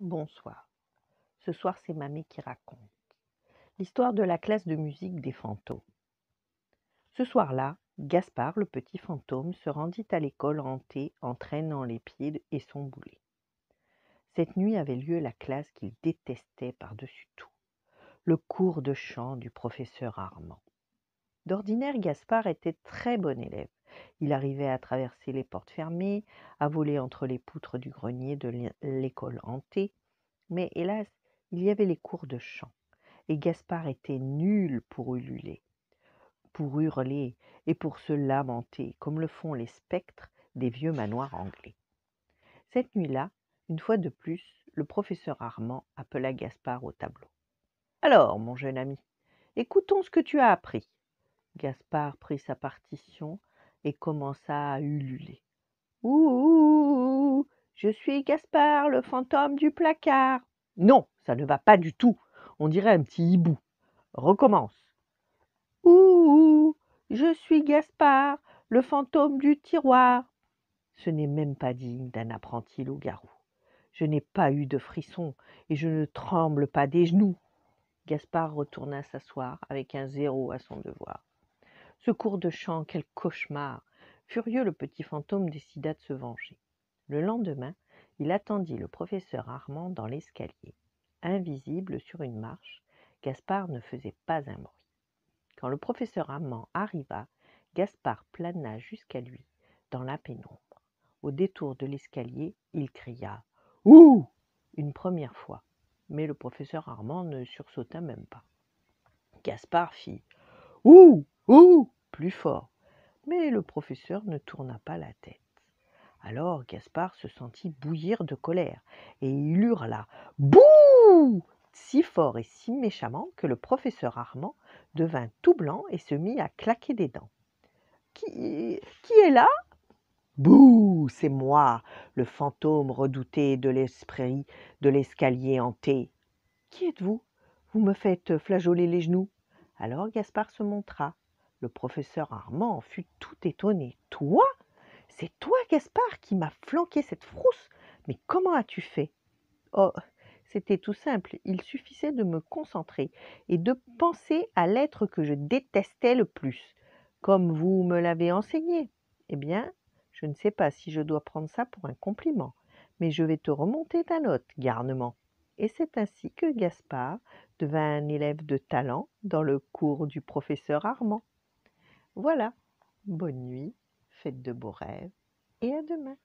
Bonsoir. Ce soir, c'est Mamie qui raconte l'histoire de la classe de musique des fantômes. Ce soir-là, Gaspard, le petit fantôme, se rendit à l'école hantée en traînant les pieds et son boulet. Cette nuit avait lieu la classe qu'il détestait par-dessus tout, le cours de chant du professeur Armand. D'ordinaire, Gaspard était très bon élève. Il arrivait à traverser les portes fermées, à voler entre les poutres du grenier de l'école hantée. Mais hélas, il y avait les cours de chant, et Gaspard était nul pour ululer, pour hurler et pour se lamenter, comme le font les spectres des vieux manoirs anglais. Cette nuit-là, une fois de plus, le professeur Armand appela Gaspard au tableau. Alors, mon jeune ami, écoutons ce que tu as appris. Gaspard prit sa partition et commença à ululer. Ouh, je suis Gaspard, le fantôme du placard. Non, ça ne va pas du tout. On dirait un petit hibou. Recommence. Ouh, je suis Gaspard, le fantôme du tiroir. Ce n'est même pas digne d'un apprenti loup-garou. Je n'ai pas eu de frisson et je ne tremble pas des genoux. Gaspard retourna s'asseoir avec un zéro à son devoir ce cours de chant quel cauchemar furieux le petit fantôme décida de se venger le lendemain il attendit le professeur armand dans l'escalier invisible sur une marche gaspard ne faisait pas un bruit quand le professeur armand arriva gaspard plana jusqu'à lui dans la pénombre au détour de l'escalier il cria ouh une première fois mais le professeur Armand ne sursauta même pas. Gaspard fit Ouh « Ouh !» plus fort. Mais le professeur ne tourna pas la tête. Alors Gaspard se sentit bouillir de colère et il hurla Bouh si fort et si méchamment que le professeur Armand devint tout blanc et se mit à claquer des dents. Qui, qui est là Bouh C'est moi, le fantôme redouté de l'esprit de l'escalier hanté. Qui êtes-vous Vous me faites flageoler les genoux. Alors Gaspard se montra le professeur Armand fut tout étonné. Toi C'est toi, Gaspard, qui m'a flanqué cette frousse Mais comment as-tu fait Oh, c'était tout simple, il suffisait de me concentrer et de penser à l'être que je détestais le plus, comme vous me l'avez enseigné. Eh bien, je ne sais pas si je dois prendre ça pour un compliment, mais je vais te remonter ta note, garnement. Et c'est ainsi que Gaspard devint un élève de talent dans le cours du professeur Armand. Voilà, bonne nuit, faites de beaux rêves et à demain.